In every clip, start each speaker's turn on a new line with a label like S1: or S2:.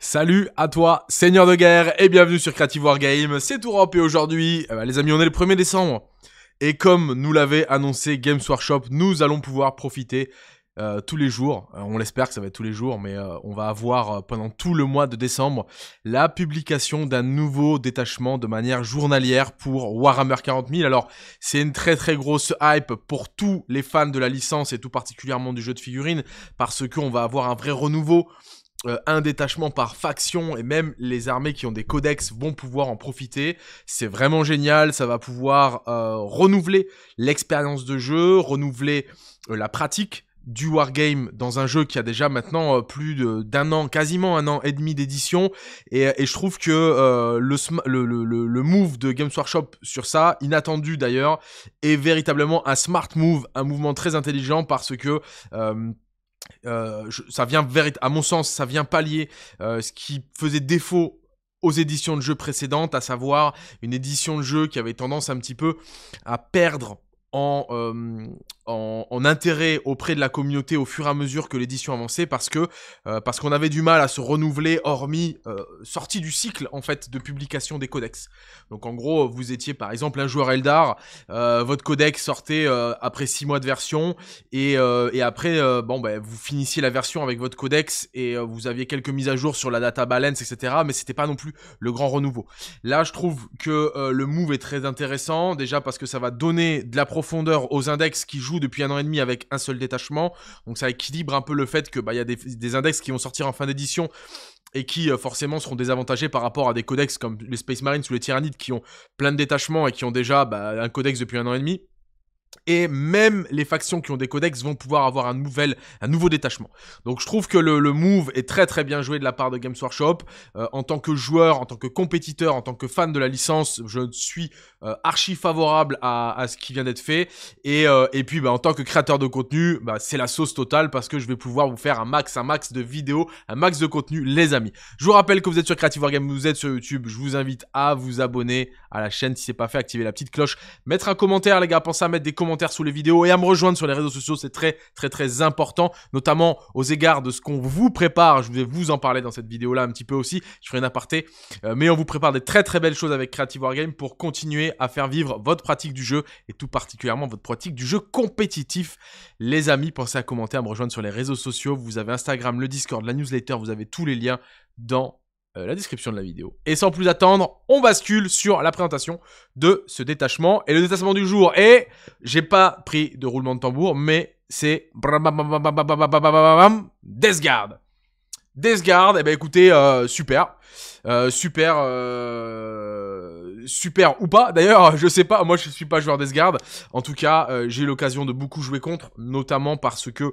S1: Salut à toi, seigneur de guerre, et bienvenue sur Creative Wargame. C'est tout et aujourd'hui, euh, les amis, on est le 1er décembre. Et comme nous l'avait annoncé Games Workshop, nous allons pouvoir profiter euh, tous les jours. Euh, on l'espère que ça va être tous les jours, mais on va avoir pendant tout le mois de décembre la publication d'un nouveau détachement de manière journalière pour Warhammer 40 000. Alors, c'est une très très grosse hype pour tous les fans de la licence et tout particulièrement du jeu de figurines parce qu'on va avoir un vrai renouveau. Euh, un détachement par faction et même les armées qui ont des codex vont pouvoir en profiter. C'est vraiment génial, ça va pouvoir euh, renouveler l'expérience de jeu, renouveler euh, la pratique du wargame dans un jeu qui a déjà maintenant plus d'un an, quasiment un an et demi d'édition. Et, je trouve que le, le, move de Games Workshop sur ça, inattendu d'ailleurs, est véritablement un smart move, un mouvement très intelligent parce que euh, ça vient à mon sens, ça vient pallier euh, ce qui faisait défaut aux éditions de jeux précédentes, à savoir une édition de jeu qui avait tendance un petit peu à perdre en, euh, en, intérêt auprès de la communauté au fur et à mesure que l'édition avançait parce que euh, parce qu'on avait du mal à se renouveler hormis euh, sortie du cycle en fait de publication des codex. Donc en gros vous étiez par exemple un joueur Eldar, euh, votre codex sortait après six mois de version et, après bon ben vous finissiez la version avec votre codex et vous aviez quelques mises à jour sur la data balance etc mais c'était pas non plus le grand renouveau. Là je trouve que le move est très intéressant déjà parce que ça va donner de la profondeur aux index qui jouent depuis un an et demi avec un seul détachement. Donc ça équilibre un peu le fait que bah, y a des, index qui vont sortir en fin d'édition et qui euh, forcément seront désavantagés par rapport à des codex comme les Space Marines ou les Tyrannides qui ont plein de détachements et qui ont déjà bah, un codex depuis un an et demi et même les factions qui ont des codex vont pouvoir avoir un, nouvel, un nouveau détachement. Donc je trouve que le, move est très très bien joué de la part de Games Workshop. Euh, en tant que joueur, en tant que compétiteur, en tant que fan de la licence, je suis euh, archi favorable à, ce qui vient d'être fait. Et, euh, puis bah, en tant que créateur de contenu, bah, c'est la sauce totale parce que je vais pouvoir vous faire un max, un max de vidéos, un max de contenu, les amis. Je vous rappelle que vous êtes sur Creative Wargame, vous êtes sur YouTube. Je vous invite à vous abonner à la chaîne si ce n'est pas fait, activer la petite cloche, mettre un commentaire les gars, pensez à mettre des commentaires sous les vidéos et à me rejoindre sur les réseaux sociaux. C'est très, très, très important, notamment aux égards de ce qu'on vous prépare. Je vais vous en parler dans cette vidéo-là un petit peu aussi. Je ferai un aparté. Euh, mais on vous prépare des très, très belles choses avec Creative Wargame pour continuer à faire vivre votre pratique du jeu et tout particulièrement votre pratique du jeu compétitif. Les amis, pensez à commenter, à me rejoindre sur les réseaux sociaux. Vous avez Instagram, le Discord, la newsletter. Vous avez tous les liens dans euh, la description de la vidéo. Et sans plus attendre, on bascule sur la présentation de ce détachement. Et le détachement du jour et J'ai pas pris de roulement de tambour, mais c'est... Death Guard Death Guard, eh ben écoutez, euh, super. Euh, super, super ou pas. D'ailleurs, je sais pas, moi je suis pas joueur Death Guard. En tout cas, j'ai eu l'occasion de beaucoup jouer contre, notamment parce que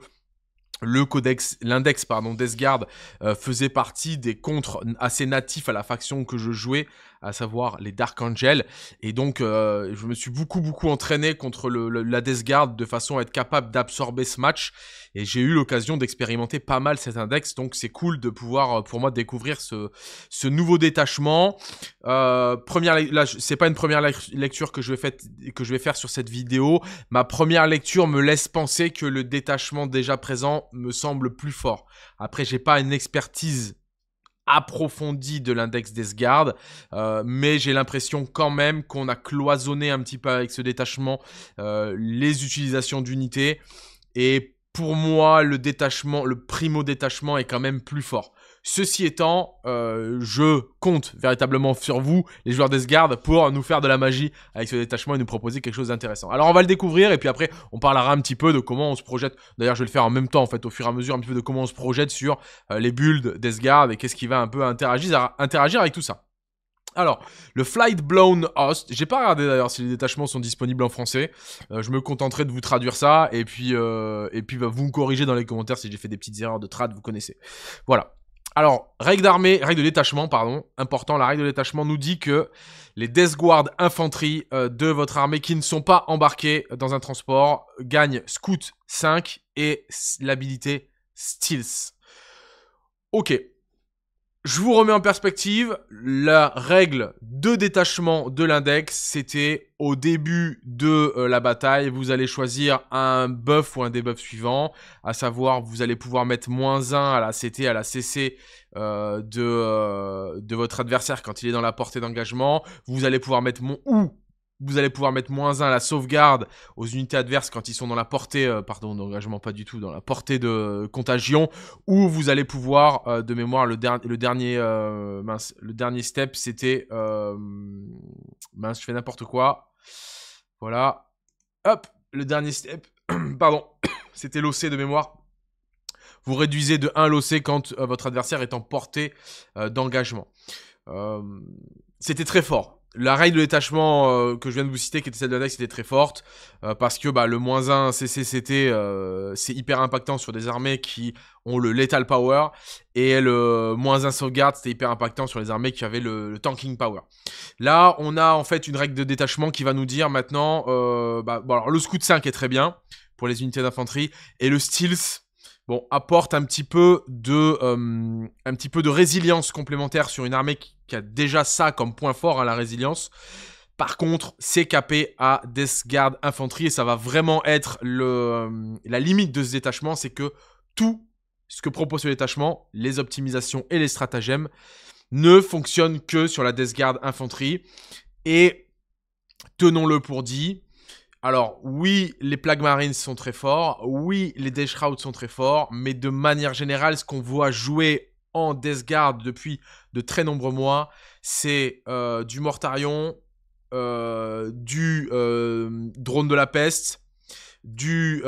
S1: le codex, l'index pardon, d'Esgard euh, faisait partie des contres assez natifs à la faction que je jouais, à savoir les Dark Angels. Et donc, euh, je me suis beaucoup, beaucoup entraîné contre la Death Guard de façon à être capable d'absorber ce match. Et j'ai eu l'occasion d'expérimenter pas mal cet index. Donc, c'est cool de pouvoir, euh, pour moi, découvrir ce, ce nouveau détachement. Euh, première, là, c'est pas une première lecture que je, vais que je vais faire sur cette vidéo. Ma première lecture me laisse penser que le détachement déjà présent me semble plus fort. Après, j'ai pas une expertise approfondi de l'index d'Esgard, euh, mais j'ai l'impression quand même qu'on a cloisonné un petit peu avec ce détachement euh, les utilisations d'unités, et pour moi le détachement, le primo détachement est quand même plus fort. Ceci étant, euh, je compte véritablement sur vous, les joueurs d'Esgard, pour nous faire de la magie avec ce détachement et nous proposer quelque chose d'intéressant. Alors on va le découvrir et puis après on parlera un petit peu de comment on se projette. D'ailleurs je vais le faire en même temps en fait, au fur et à mesure un petit peu de comment on se projette sur euh, les builds d'Esgard et qu'est-ce qui va un peu interagir, interagir avec tout ça. Alors, le Flight Blown Host, j'ai pas regardé d'ailleurs si les détachements sont disponibles en français. Euh, je me contenterai de vous traduire ça et puis, et puis bah, vous me corrigez dans les commentaires si j'ai fait des petites erreurs de trad, vous connaissez. Voilà. Alors, règle d'armée, règle de détachement, pardon, important, la règle de détachement nous dit que les Death Guard infanterie euh, de votre armée qui ne sont pas embarqués dans un transport gagnent Scout 5 et l'habilité Steals. Ok, je vous remets en perspective, la règle de détachement de l'index, c'était au début de euh, la bataille, vous allez choisir un buff ou un debuff suivant, à savoir vous allez pouvoir mettre moins 1 à la CT, à la CC euh, de, euh, de votre adversaire quand il est dans la portée d'engagement, vous allez pouvoir mettre mon ou vous allez pouvoir mettre moins 1 à la sauvegarde aux unités adverses quand ils sont dans la portée, euh, pardon, d'engagement pas du tout, dans la portée de contagion, ou vous allez pouvoir, euh, de mémoire, le, le dernier, euh, mince, le dernier step, c'était, mince, je fais n'importe quoi, voilà, hop, le dernier step, pardon, c'était l'OC de mémoire, vous réduisez de 1 l'OC quand votre adversaire est en portée d'engagement. C'était très fort la règle de détachement euh, que je viens de vous citer, qui était celle de l'annexe, était très forte, euh, parce que bah, le moins 1 CCCT, euh, c'est hyper impactant sur des armées qui ont le Lethal Power, et le moins 1 sauvegarde, c'était hyper impactant sur les armées qui avaient le, Tanking Power. Là, on a en fait une règle de détachement qui va nous dire maintenant, bah, alors, le Scout 5 est très bien pour les unités d'infanterie, et le Stealth, bon, apporte un petit peu de, euh, un petit peu de résilience complémentaire sur une armée qui, a déjà ça comme point fort, à hein, la résilience. Par contre, c'est capé à Death Guard Infanterie et ça va vraiment être le, euh, la limite de ce détachement, c'est que tout ce que propose ce détachement, les optimisations et les stratagèmes, ne fonctionne que sur la Death Guard Infanterie. Et tenons-le pour dit, alors oui, les plagues marines sont très forts, oui, les Death sont très forts, mais de manière générale, ce qu'on voit jouer en Death Guard depuis de très nombreux mois, c'est euh, du Mortarion, euh, du euh, Drone de la Peste, du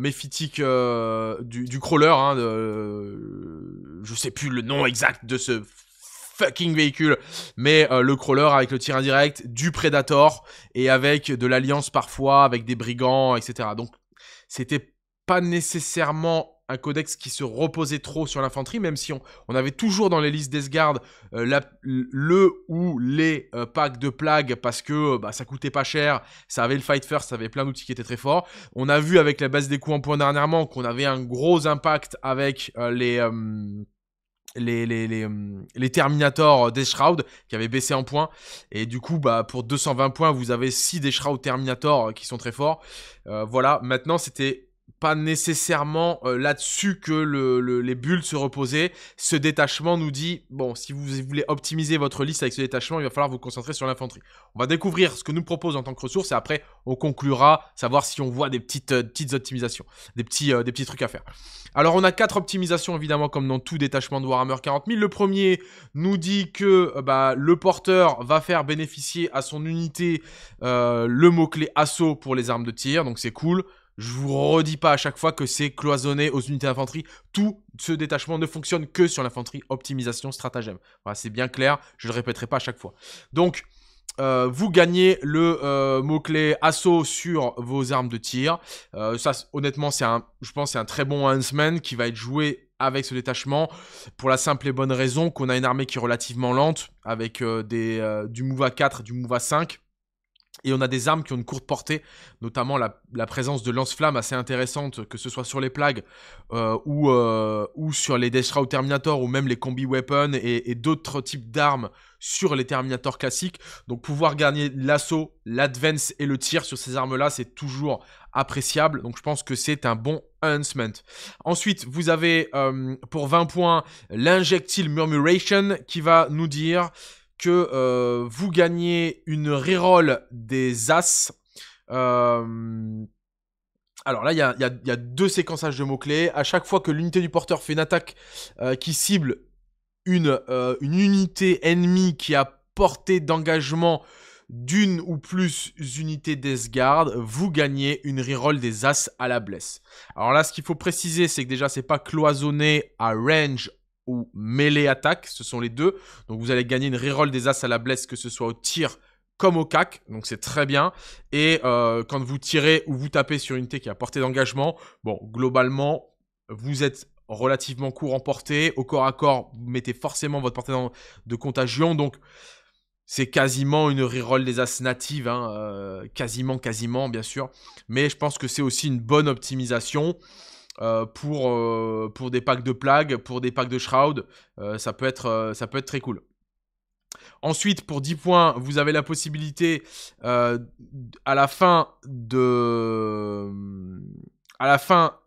S1: Méphitique, du, Crawler, hein, je de, sais plus le nom exact de ce fucking véhicule. Mais euh, le crawler avec le tir indirect, du Predator et avec de l'alliance parfois, avec des brigands, etc. Donc c'était pas nécessairement un codex qui se reposait trop sur l'infanterie, même si on, avait toujours dans les listes d'Esgard euh, le ou les euh, packs de plagues parce que bah, ça coûtait pas cher, ça avait le fight first, ça avait plein d'outils qui étaient très forts. On a vu avec la base des coups en point dernièrement qu'on avait un gros impact avec les les, les, les, hum, Terminator euh, Death qui avaient baissé en points. Et du coup, bah, pour 220 points, vous avez 6 Death Shroud Terminator euh, qui sont très forts. Euh, voilà, maintenant c'était pas nécessairement euh, là-dessus que le, les bulles se reposaient. Ce détachement nous dit, bon, si vous voulez optimiser votre liste avec ce détachement, il va falloir vous concentrer sur l'infanterie. On va découvrir ce que nous propose en tant que ressource et après, on conclura, savoir si on voit des petites, euh, petites optimisations, des petits, euh, des petits trucs à faire. Alors, on a quatre optimisations, évidemment, comme dans tout détachement de Warhammer 40 000. Le premier nous dit que bah, le porteur va faire bénéficier à son unité le mot-clé assaut pour les armes de tir, donc c'est cool. Je vous redis pas à chaque fois que c'est cloisonné aux unités d'infanterie. Tout ce détachement ne fonctionne que sur l'infanterie optimisation stratagème. Voilà, c'est bien clair, je le répéterai pas à chaque fois. Donc, euh, vous gagnez le euh, mot-clé assaut sur vos armes de tir. Euh, ça, honnêtement, un, je pense, c'est un très bon huntsman qui va être joué avec ce détachement pour la simple et bonne raison qu'on a une armée qui est relativement lente avec des, du move à 4, du move à 5. Et on a des armes qui ont une courte portée, notamment la, présence de lance-flammes assez intéressante, que ce soit sur les plagues euh, euh, ou, sur les Death Terminator ou même les combi weapons et, d'autres types d'armes sur les Terminators classiques. Donc pouvoir gagner l'assaut, l'advance et le tir sur ces armes-là, c'est toujours appréciable. Donc je pense que c'est un bon enhancement. Ensuite, vous avez euh, pour 20 points l'injectile murmuration qui va nous dire que euh, vous gagnez une reroll des As. Euh, alors là, il y a, deux séquençages de mots-clés. À chaque fois que l'unité du porteur fait une attaque euh, qui cible une, unité ennemie qui a portée d'engagement d'une ou plus unités d'Esgard, vous gagnez une reroll des As à la blesse. Alors là, ce qu'il faut préciser, c'est que déjà, c'est pas cloisonné à range mêlée attaque. Ce sont les deux. Donc vous allez gagner une reroll des As à la blesse, que ce soit au tir comme au CAC, donc c'est très bien. Et euh, quand vous tirez ou vous tapez sur une T qui a porté d'engagement, bon, globalement, vous êtes relativement court en portée. Au corps à corps, vous mettez forcément votre portée de contagion. Donc, c'est quasiment une reroll des As natives, hein, euh, quasiment, quasiment, bien sûr. Mais je pense que c'est aussi une bonne optimisation. Euh, pour, euh, pour des packs de plagues, pour des packs de shroud. Euh, ça, peut être, ça peut être très cool. Ensuite, pour 10 points, vous avez la possibilité à la fin de. À la fin.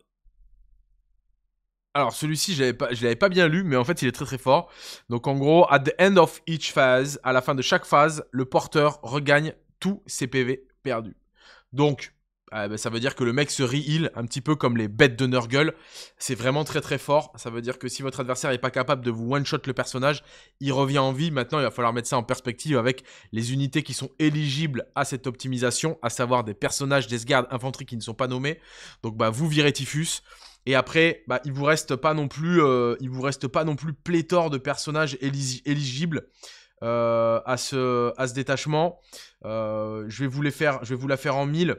S1: Alors, celui-ci, je ne l'avais pas bien lu, mais en fait, il est très très fort. Donc, en gros, at the end of each phase, à la fin de chaque phase, le porteur regagne tous ses PV perdus. Donc, ah, bah, ça veut dire que le mec se re-heal, un petit peu comme les bêtes de Nurgle. C'est vraiment très très fort. Ça veut dire que si votre adversaire n'est pas capable de vous one-shot le personnage, il revient en vie. Maintenant, il va falloir mettre ça en perspective avec les unités qui sont éligibles à cette optimisation, à savoir des personnages, des gardes, infanterie qui ne sont pas nommés. Donc bah, vous virez Typhus. Et après, bah, il vous reste pas non plus, euh, il vous reste pas non plus pléthore de personnages éligibles. Euh, à, ce, à ce détachement. Euh, je, vais vous les faire, je vais vous la faire en mille.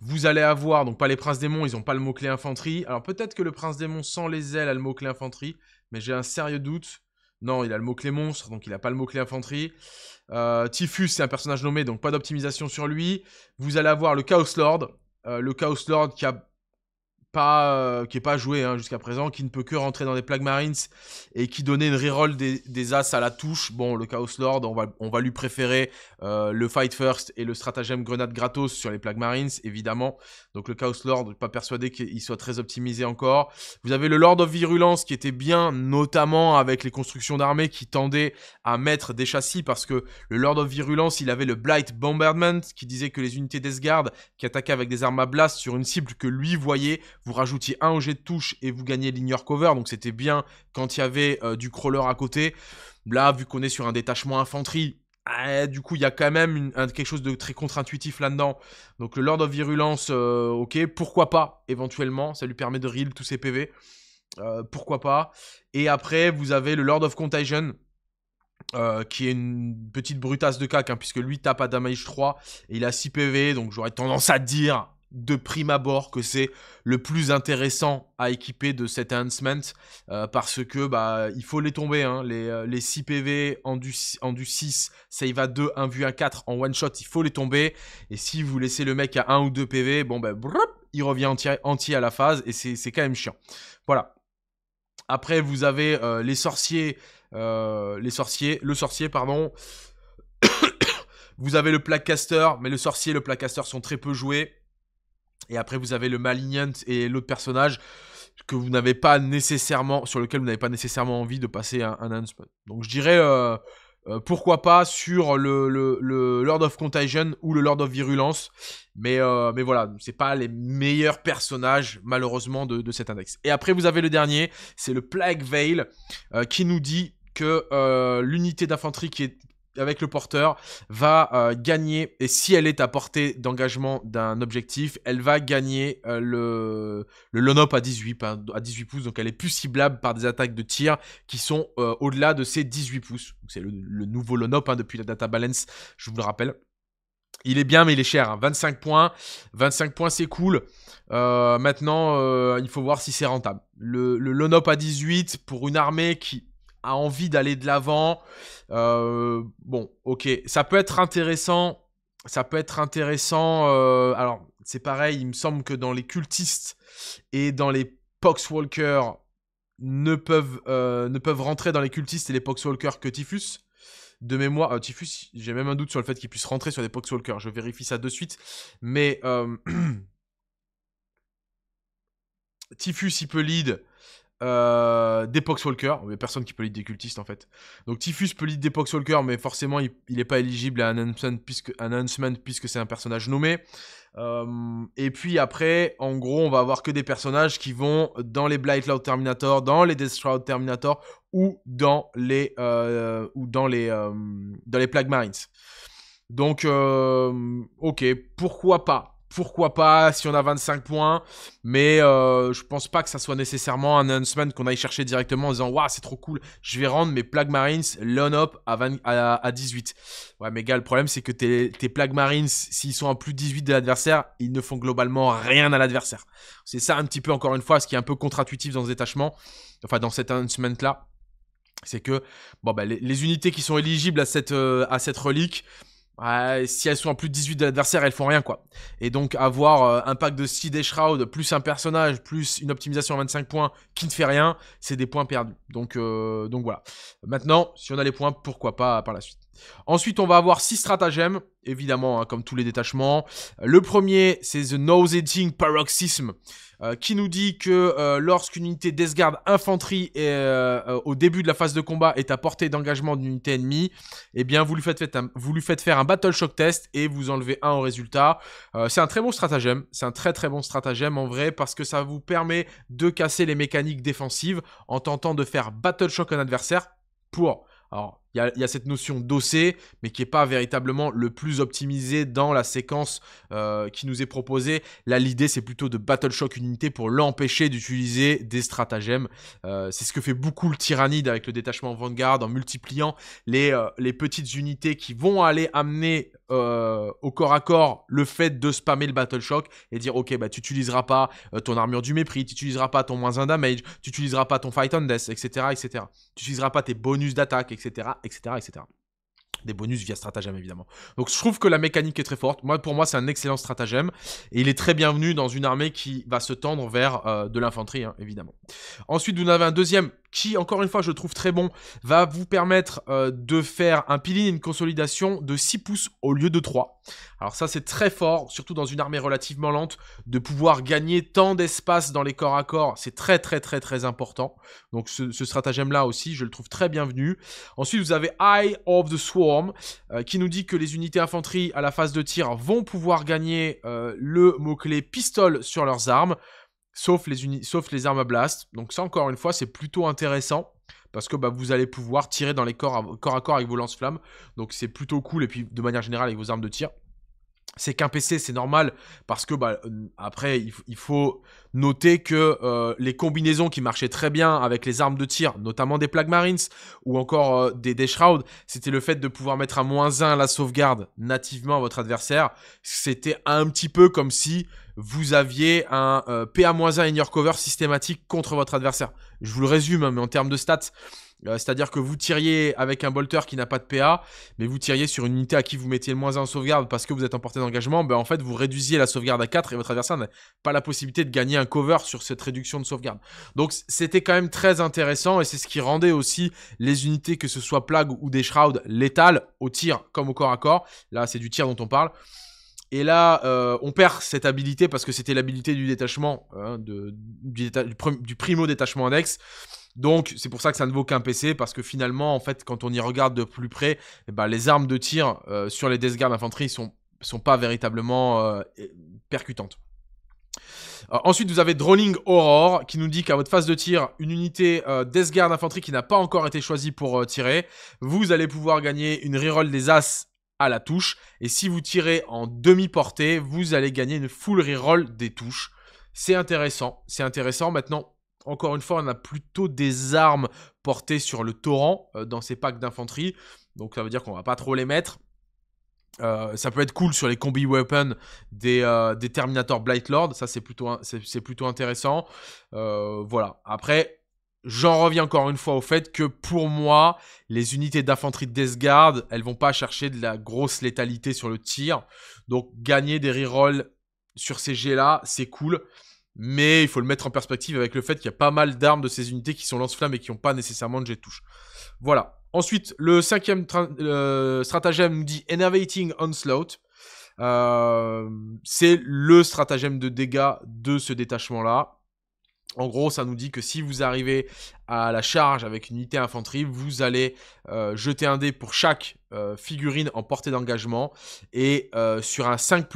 S1: Vous allez avoir, donc pas les princes démons, ils n'ont pas le mot-clé infanterie. Alors peut-être que le prince démon sans les ailes a le mot-clé infanterie, mais j'ai un sérieux doute. Non, il a le mot-clé monstre, donc il n'a pas le mot-clé infanterie. Euh, Typhus, c'est un personnage nommé, donc pas d'optimisation sur lui. Vous allez avoir le Chaos Lord. Euh, le Chaos Lord qui a pas, euh, qui est pas joué hein, jusqu'à présent, qui ne peut que rentrer dans des plagues marines et qui donnait une reroll des, as à la touche. Bon, le Chaos Lord, on va, lui préférer euh, le Fight First et le stratagème grenade gratos sur les plagues marines, évidemment. Donc le Chaos Lord, pas persuadé qu'il soit très optimisé encore. Vous avez le Lord of Virulence qui était bien, notamment avec les constructions d'armées qui tendaient à mettre des châssis parce que le Lord of Virulence, il avait le Blight Bombardment qui disait que les unités d'Esgard qui attaquaient avec des armes à blast sur une cible que lui voyait vous rajoutiez un objet de touche et vous gagnez l'ignore cover, donc c'était bien quand il y avait euh, du crawler à côté. Là, vu qu'on est sur un détachement infanterie, ah, du coup, il y a quand même quelque chose de très contre-intuitif là-dedans. Donc le Lord of Virulence, euh, ok, pourquoi pas, éventuellement, ça lui permet de reel tous ses PV. Euh, pourquoi pas. Et après, vous avez le Lord of Contagion, qui est une petite brutasse de cac, hein, puisque lui tape à damage 3 et il a 6 PV, donc j'aurais tendance à dire de prime abord que c'est le plus intéressant à équiper de cet enhancement euh, parce que bah il faut les tomber hein. les, 6 euh, PV en du, en du 6 save à 2 1 vu à 4 en one shot il faut les tomber et si vous laissez le mec à 1 ou 2 PV bon bah il revient entier, entier à la phase et c'est quand même chiant voilà après vous avez euh, les sorciers les sorciers le sorcier pardon vous avez le placaster mais le sorcier le placaster sont très peu joués et après, vous avez le Malignant et l'autre personnage que vous n'avez pas nécessairement, sur lequel vous n'avez pas nécessairement envie de passer un, un Donc je dirais euh, euh, pourquoi pas sur le, Lord of Contagion ou le Lord of Virulence, mais, voilà, euh, mais voilà, c'est pas les meilleurs personnages malheureusement de, cet index. Et après vous avez le dernier, c'est le Plague Veil qui nous dit que l'unité d'infanterie qui est avec le porteur, va euh, gagner, et si elle est à portée d'engagement d'un objectif, elle va gagner euh, le, le Lonop à 18, hein, à 18 pouces, donc elle est plus ciblable par des attaques de tir qui sont euh, au-delà de ses 18 pouces. C'est le, nouveau Lonop hein, depuis la data balance, je vous le rappelle. Il est bien, mais il est cher. 25 hein. points. 25 points, c'est cool. maintenant, il faut voir si c'est rentable. Le, le Lonop à 18 pour une armée qui, a envie d'aller de l'avant. Euh, bon, ok, ça peut être intéressant. Ça peut être intéressant. Euh, alors, c'est pareil, il me semble que dans les cultistes et dans les Poxwalkers ne peuvent, euh, ne peuvent rentrer dans les cultistes et les Poxwalkers que Typhus. De mémoire, Typhus, j'ai même un doute sur le fait qu'il puisse rentrer sur les Poxwalkers. Je vérifie ça de suite. Mais Typhus, lead euh, Il personne qui peut des cultistes en fait. Donc Typhus peut lead des mais forcément il n'est pas éligible à un announcement puisque, announcement, puisque c'est un personnage nommé. Euh, et puis après, en gros, on va avoir que des personnages qui vont dans les Blight Cloud Terminator, dans les Death Terminator ou dans les, euh, ou dans les, euh, dans les Plague Marines Donc, ok, pourquoi pas pourquoi pas si on a 25 points, mais je euh, je pense pas que ça soit nécessairement un announcement qu'on aille chercher directement en disant Waouh, c'est trop cool, je vais rendre mes Plague Marines Lone Up à, à, 18. Ouais, mais gars, le problème c'est que tes, Plague Marines, s'ils sont à plus 18 de l'adversaire, ils ne font globalement rien à l'adversaire. C'est ça un petit peu, encore une fois, ce qui est un peu contre-intuitif dans ce détachement, enfin dans cet announcement là. C'est que bon, bah, les, unités qui sont éligibles à cette, euh, à cette relique, si elles sont en plus de 18 de l'adversaire, elles font rien quoi. Et donc avoir euh, un pack de 6 des shrouds plus un personnage, plus une optimisation à 25 points qui ne fait rien, c'est des points perdus. Donc, euh, donc voilà. Maintenant, si on a les points, pourquoi pas par la suite. Ensuite, on va avoir six stratagèmes, évidemment, hein, comme tous les détachements. Le premier, c'est The Nose eating Paroxysm, euh, qui nous dit que euh, lorsqu'une unité d'esgarde infanterie euh, au début de la phase de combat est à portée d'engagement d'une unité ennemie, eh bien, vous lui, faites, vous lui, faites, faire un Battle Shock Test et vous enlevez un au résultat. c'est un très bon stratagème, c'est un très très bon stratagème en vrai, parce que ça vous permet de casser les mécaniques défensives en tentant de faire Battle Shock un adversaire pour... Alors, il y a, cette notion dossé mais qui n'est pas véritablement le plus optimisé dans la séquence euh, qui nous est proposée. Là, l'idée, c'est plutôt de battle shock une unité pour l'empêcher d'utiliser des stratagèmes. Euh, c'est ce que fait beaucoup le tyrannide avec le détachement Vanguard en multipliant les, euh, les petites unités qui vont aller amener euh, au corps à corps le fait de spammer le Battle Shock et dire ok bah tu n'utiliseras pas euh, ton armure du mépris, tu n'utiliseras pas ton moins un damage, tu n'utiliseras pas ton fight on death, etc. etc. Tu n'utiliseras pas tes bonus d'attaque, etc. etc. etc. Des bonus via stratagème évidemment. Donc je trouve que la mécanique est très forte. Moi pour moi c'est un excellent stratagème et il est très bienvenu dans une armée qui va se tendre vers euh, de l'infanterie hein, évidemment. Ensuite vous en avez un deuxième qui, encore une fois, je le trouve très bon, va vous permettre euh, de faire un peeling et une consolidation de 6 pouces au lieu de 3. Alors ça, c'est très fort, surtout dans une armée relativement lente, de pouvoir gagner tant d'espace dans les corps à corps, c'est très très très très important. Donc ce, stratagème-là aussi, je le trouve très bienvenu. Ensuite, vous avez Eye of the Swarm, euh, qui nous dit que les unités infanterie à la phase de tir vont pouvoir gagner euh, le mot-clé pistole sur leurs armes sauf les, sauf les armes à blast. Donc ça, encore une fois, c'est plutôt intéressant parce que bah, vous allez pouvoir tirer dans les corps corps, à corps avec vos lance-flammes. Donc c'est plutôt cool et puis de manière générale avec vos armes de tir c'est qu'un PC, c'est normal, parce que bah, euh, après, il, faut noter que euh, les combinaisons qui marchaient très bien avec les armes de tir, notamment des Plague Marines ou encore euh, des, des c'était le fait de pouvoir mettre à moins 1 la sauvegarde nativement à votre adversaire. C'était un petit peu comme si vous aviez un PA-1 in your cover systématique contre votre adversaire. Je vous le résume, hein, mais en termes de stats, euh, c'est-à-dire que vous tiriez avec un bolter qui n'a pas de PA, mais vous tiriez sur une unité à qui vous mettiez le moins 1 en sauvegarde parce que vous êtes en portée d'engagement, ben en fait vous réduisiez la sauvegarde à 4 et votre adversaire n'a pas la possibilité de gagner un cover sur cette réduction de sauvegarde. Donc c'était quand même très intéressant et c'est ce qui rendait aussi les unités, que ce soit Plague ou des létales au tir comme au corps à corps. Là c'est du tir dont on parle. Et là, euh, on perd cette habilité parce que c'était l'habilité du détachement, hein, du, du primo détachement index. Donc c'est pour ça que ça ne vaut qu'un PC parce que finalement en fait quand on y regarde de plus près, eh ben, les armes de tir euh, sur les Death Guard d'infanterie sont sont pas véritablement euh, percutantes. Euh, ensuite, vous avez Drawling Aurore qui nous dit qu'à votre phase de tir, une unité Death Guard d'infanterie qui n'a pas encore été choisie pour tirer, vous allez pouvoir gagner une reroll des As à la touche. Et si vous tirez en demi-portée, vous allez gagner une full reroll des touches. C'est intéressant, c'est intéressant. Maintenant, encore une fois, on a plutôt des armes portées sur le torrent euh, dans ces packs d'infanterie. Donc ça veut dire qu'on va pas trop les mettre. Euh, ça peut être cool sur les combi weapons des, euh, des Terminator Blightlord, ça c'est plutôt, plutôt intéressant. voilà, après, j'en reviens encore une fois au fait que pour moi, les unités d'infanterie de Death Guard, elles vont pas chercher de la grosse létalité sur le tir. Donc gagner des rerolls sur ces jets-là, c'est cool mais il faut le mettre en perspective avec le fait qu'il y a pas mal d'armes de ces unités qui sont lance-flammes et qui n'ont pas nécessairement de jet de touche. Voilà. Ensuite, le cinquième euh, stratagème dit Enervating Onslaught. Euh, c'est le stratagème de dégâts de ce détachement-là. En gros, ça nous dit que si vous arrivez à la charge avec une unité infanterie, vous allez euh, jeter un dé pour chaque euh, figurine en portée d'engagement. Et euh, sur un 5,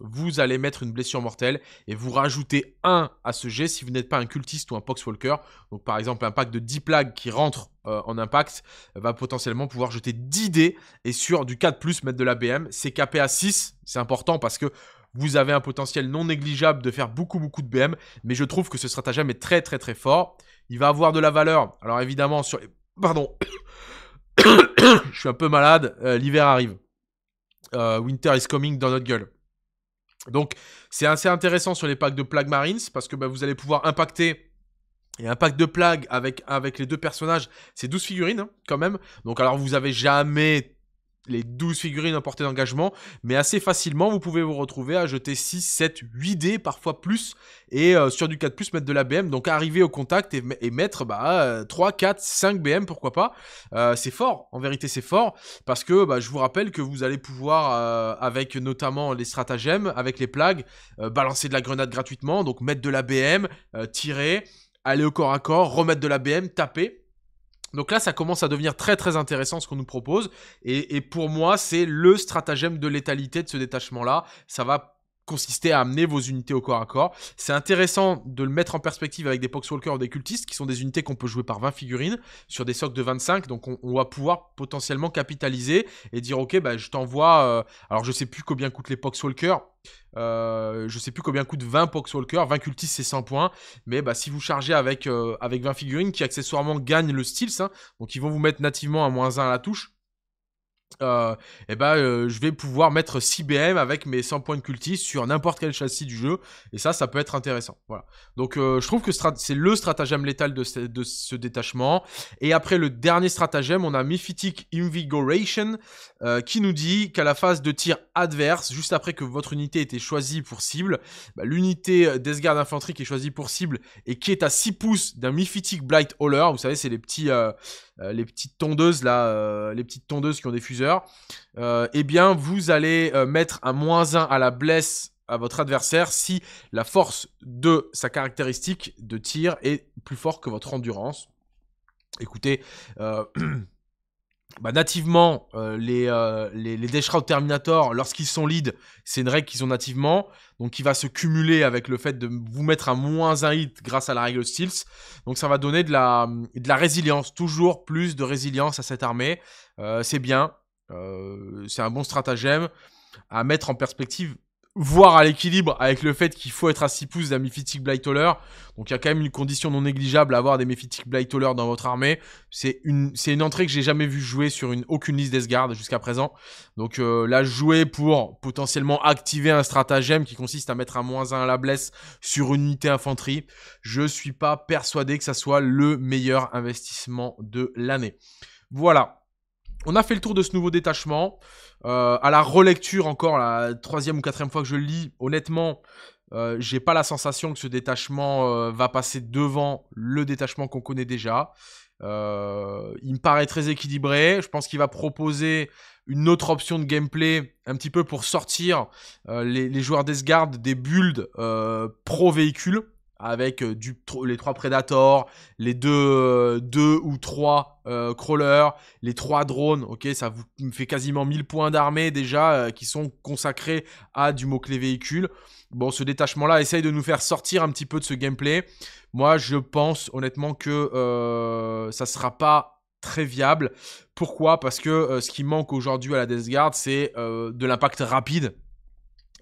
S1: vous allez mettre une blessure mortelle et vous rajoutez 1 à ce jet si vous n'êtes pas un cultiste ou un poxwalker. Donc par exemple, un pack de 10 plagues qui rentre en impact va potentiellement pouvoir jeter 10 dés et sur du 4, mettre de la BM. C'est capé à 6, c'est important parce que vous avez un potentiel non négligeable de faire beaucoup beaucoup de BM, mais je trouve que ce stratagème est très très très fort. Il va avoir de la valeur. Alors évidemment, sur les... Pardon. je suis un peu malade, euh, l'hiver arrive. Euh, winter is coming dans notre gueule. Donc c'est assez intéressant sur les packs de Plague Marines, parce que bah, vous allez pouvoir impacter et un pack de Plague avec, avec les deux personnages, c'est 12 figurines hein, quand même. Donc alors vous avez jamais les 12 figurines en portée d'engagement, mais assez facilement, vous pouvez vous retrouver à jeter 6, 7, 8 dés, parfois plus, et euh, sur du 4+, mettre de la BM, donc arriver au contact et, mettre 3, 4, 5 BM, pourquoi pas. Euh, c'est fort, en vérité c'est fort, parce que bah, je vous rappelle que vous allez pouvoir, euh, avec notamment les stratagèmes, avec les plagues, balancer de la grenade gratuitement, donc mettre de la BM, tirer, aller au corps à corps, remettre de la BM, taper, donc là, ça commence à devenir très très intéressant ce qu'on nous propose. Et, et pour moi, c'est le stratagème de létalité de ce détachement-là. Ça va Consister à amener vos unités au corps à corps. C'est intéressant de le mettre en perspective avec des Poxwalkers ou des cultistes, qui sont des unités qu'on peut jouer par 20 figurines, sur des socles de 25, donc on, va pouvoir potentiellement capitaliser et dire, ok, bah, je t'envoie, euh, alors je sais plus combien coûtent les Poxwalkers, euh, je sais plus combien coûte 20 Poxwalkers, 20 cultistes c'est 100 points, mais bah, si vous chargez avec, euh, avec 20 figurines qui accessoirement gagnent le steals, hein, donc ils vont vous mettre nativement à moins 1 à la touche, et euh, eh ben, euh, je vais pouvoir mettre 6 BM avec mes 100 points de cultis sur n'importe quel châssis du jeu. Et ça, ça peut être intéressant. Voilà. Donc, euh, je trouve que c'est le stratagème létal de ce, détachement. Et après le dernier stratagème, on a Mephitic Invigoration qui nous dit qu'à la phase de tir adverse, juste après que votre unité été choisie pour cible, bah, l'unité d'Esgard d'infanterie qui est choisie pour cible et qui est à 6 pouces d'un Mephitic Blight Hauler, vous savez, c'est les petits, euh, les petites tondeuses là, euh, les petites tondeuses qui ont des fuseurs, euh, eh bien vous allez mettre un moins 1 à la blesse à votre adversaire si la force de sa caractéristique de tir est plus forte que votre endurance. Écoutez, bah, nativement, euh, euh, les, les, Terminator, lorsqu'ils sont lead, c'est une règle qu'ils ont nativement, donc qui va se cumuler avec le fait de vous mettre un moins un hit grâce à la règle Steals. Donc ça va donner de la, de la résilience, toujours plus de résilience à cette armée. Euh, c'est bien, c'est un bon stratagème à mettre en perspective voir à l'équilibre avec le fait qu'il faut être à 6 pouces d'un Mephitic Blight Donc il y a quand même une condition non négligeable à avoir des Mephitic Blight dans votre armée. C'est une, c'est une entrée que j'ai jamais vu jouer sur une, aucune liste d'Esgard jusqu'à présent. Donc la euh, là, jouer pour potentiellement activer un stratagème qui consiste à mettre un moins 1 à la blesse sur une unité infanterie, je suis pas persuadé que ça soit le meilleur investissement de l'année. Voilà. On a fait le tour de ce nouveau détachement. Euh, à la relecture encore, la troisième ou quatrième fois que je le lis, honnêtement, euh, j'ai pas la sensation que ce détachement euh, va passer devant le détachement qu'on connaît déjà. il me paraît très équilibré. Je pense qu'il va proposer une autre option de gameplay, un petit peu pour sortir les, joueurs d'Esgard des builds pro véhicule avec euh, les trois Predators, les deux, euh, ou trois euh, crawlers, les trois drones, ok, ça vous fait quasiment 1000 points d'armée déjà qui sont consacrés à du mot-clé véhicule. Bon, ce détachement-là essaye de nous faire sortir un petit peu de ce gameplay. Moi, je pense honnêtement que ça ne sera pas très viable. Pourquoi Parce que ce qui manque aujourd'hui à la Death Guard, c'est de l'impact rapide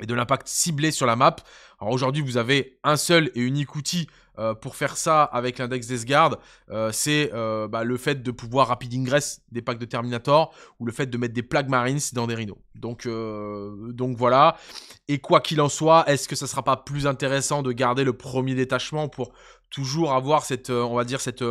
S1: et de l'impact ciblé sur la map. Alors aujourd'hui, vous avez un seul et unique outil euh, pour faire ça avec l'index des Euh, c'est euh, bah, le fait de pouvoir rapid ingress des packs de Terminator ou le fait de mettre des plaques marines dans des rhinos. Donc, euh, donc voilà. Et quoi qu'il en soit, est-ce que ça sera pas plus intéressant de garder le premier détachement pour toujours avoir cette, on va dire, cette...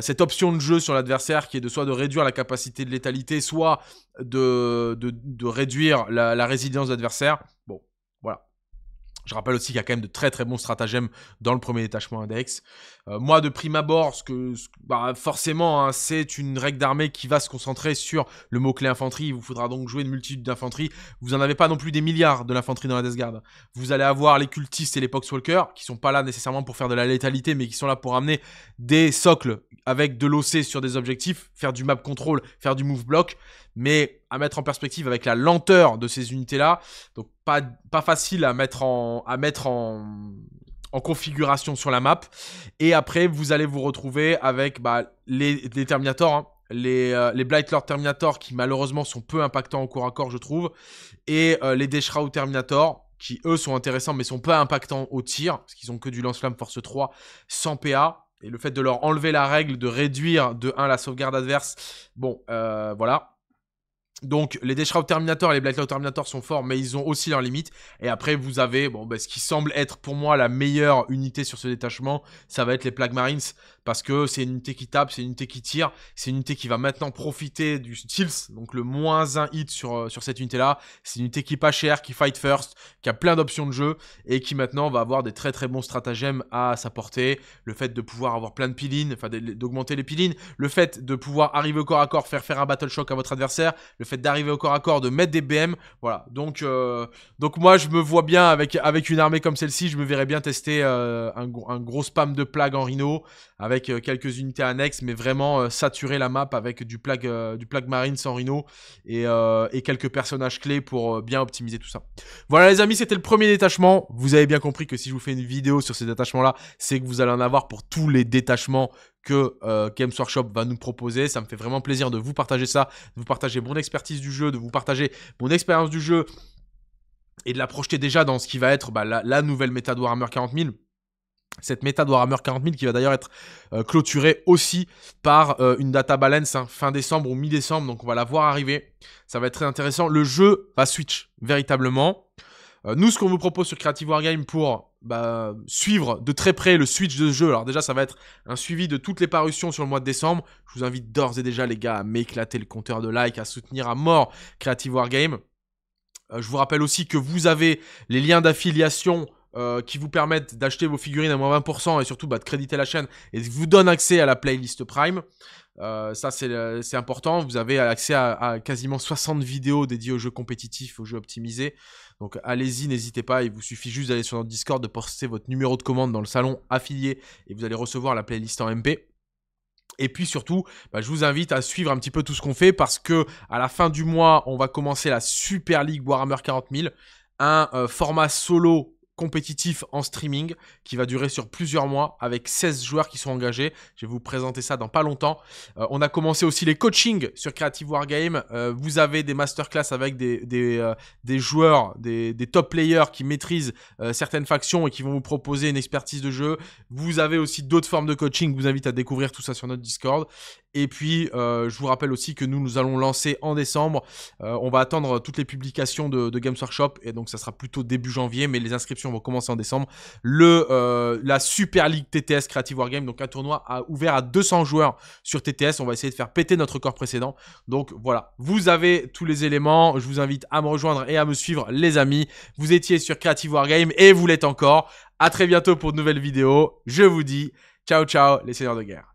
S1: cette option de jeu sur l'adversaire qui est de soit de réduire la capacité de létalité, soit de, de, réduire la, la résilience de l'adversaire. Bon, je rappelle aussi qu'il y a quand même de très très bons stratagèmes dans le premier détachement index. Euh, moi, de prime abord, ce que, bah, forcément, hein, c'est une règle d'armée qui va se concentrer sur le mot-clé infanterie. Il vous faudra donc jouer une multitude d'infanterie. Vous n'en avez pas non plus des milliards de l'infanterie dans la Death Guard. Vous allez avoir les cultistes et les poxwalkers, qui sont pas là nécessairement pour faire de la létalité, mais qui sont là pour amener des socles avec de l'OC sur des objectifs, faire du map control, faire du move block mais à mettre en perspective avec la lenteur de ces unités-là, donc pas, facile à mettre en, configuration sur la map. Et après, vous allez vous retrouver avec bah, les, Terminators, hein. les, Blightlord euh, Blight Terminator qui malheureusement sont peu impactants au corps à corps, je trouve, et euh, les Deshrow Terminators qui eux sont intéressants mais sont peu impactants au tir, parce qu'ils ont que du lance-flamme force 3 sans PA. Et le fait de leur enlever la règle de réduire de 1 la sauvegarde adverse, bon, euh, voilà, donc les Deathshroud Terminator et les Black Terminator sont forts, mais ils ont aussi leurs limites. Et après, vous avez bon, ben, ce qui semble être pour moi la meilleure unité sur ce détachement, ça va être les Plague Marines, parce que c'est une unité qui tape, c'est une unité qui tire, c'est une unité qui va maintenant profiter du Steals, donc le moins un hit sur, euh, sur cette unité-là. C'est une unité qui est pas chère, qui fight first, qui a plein d'options de jeu et qui maintenant va avoir des très très bons stratagèmes à sa portée. Le fait de pouvoir avoir plein de pilines, enfin d'augmenter les pilines, le fait de pouvoir arriver au corps à corps, faire faire un battle shock à votre adversaire, le fait d'arriver au corps à corps, de mettre des BM, voilà. Donc, euh, donc moi je me vois bien avec, avec une armée comme celle-ci, je me verrais bien tester euh, un, gros spam de plague en rhino avec euh, quelques unités annexes, mais vraiment euh, saturer la map avec du plague, euh, du plague marine sans rhino et, quelques personnages clés pour bien optimiser tout ça. Voilà les amis, c'était le premier détachement. Vous avez bien compris que si je vous fais une vidéo sur ces détachements-là, c'est que vous allez en avoir pour tous les détachements que Games Workshop va nous proposer. Ça me fait vraiment plaisir de vous partager ça, de vous partager mon expertise du jeu, de vous partager mon expérience du jeu et de la projeter déjà dans ce qui va être bah, la, nouvelle méta de Warhammer 40 000 cette méta de Warhammer 40 000 qui va d'ailleurs être euh, clôturée aussi par euh, une data balance hein, fin décembre ou mi-décembre. Donc on va la voir arriver. Ça va être très intéressant. Le jeu va switch véritablement. Euh, nous, ce qu'on vous propose sur Creative Wargame pour bah, suivre de très près le switch de ce jeu, alors déjà ça va être un suivi de toutes les parutions sur le mois de décembre. Je vous invite d'ores et déjà les gars à m'éclater le compteur de likes, à soutenir à mort Creative Wargame. je vous rappelle aussi que vous avez les liens d'affiliation euh, qui vous permettent d'acheter vos figurines à moins 20% et surtout bah, de créditer la chaîne et vous donne accès à la playlist Prime. Euh, ça, c'est important. Vous avez accès à, quasiment 60 vidéos dédiées aux jeux compétitifs, aux jeux optimisés. Donc allez-y, n'hésitez pas. Il vous suffit juste d'aller sur notre Discord, de poster votre numéro de commande dans le salon affilié et vous allez recevoir la playlist en MP. Et puis surtout, bah, je vous invite à suivre un petit peu tout ce qu'on fait parce que à la fin du mois, on va commencer la Super League Warhammer 40 000, un euh, format solo compétitif en streaming qui va durer sur plusieurs mois avec 16 joueurs qui sont engagés. Je vais vous présenter ça dans pas longtemps. Euh, on a commencé aussi les coachings sur Creative Wargame. Euh, vous avez des masterclass avec des, des, euh, joueurs, des, top players qui maîtrisent certaines factions et qui vont vous proposer une expertise de jeu. Vous avez aussi d'autres formes de coaching. Je vous invite à découvrir tout ça sur notre Discord. Et puis, je vous rappelle aussi que nous, nous allons lancer en décembre. on va attendre toutes les publications de, de Games Workshop et donc ça sera plutôt début janvier, mais les inscriptions on va commencer en décembre, le, euh, la Super League TTS Creative Wargame, donc un tournoi a ouvert à 200 joueurs sur TTS, on va essayer de faire péter notre corps précédent, donc voilà, vous avez tous les éléments, je vous invite à me rejoindre et à me suivre les amis, vous étiez sur Creative Wargame et vous l'êtes encore, à très bientôt pour de nouvelles vidéos, je vous dis ciao ciao les seigneurs de guerre.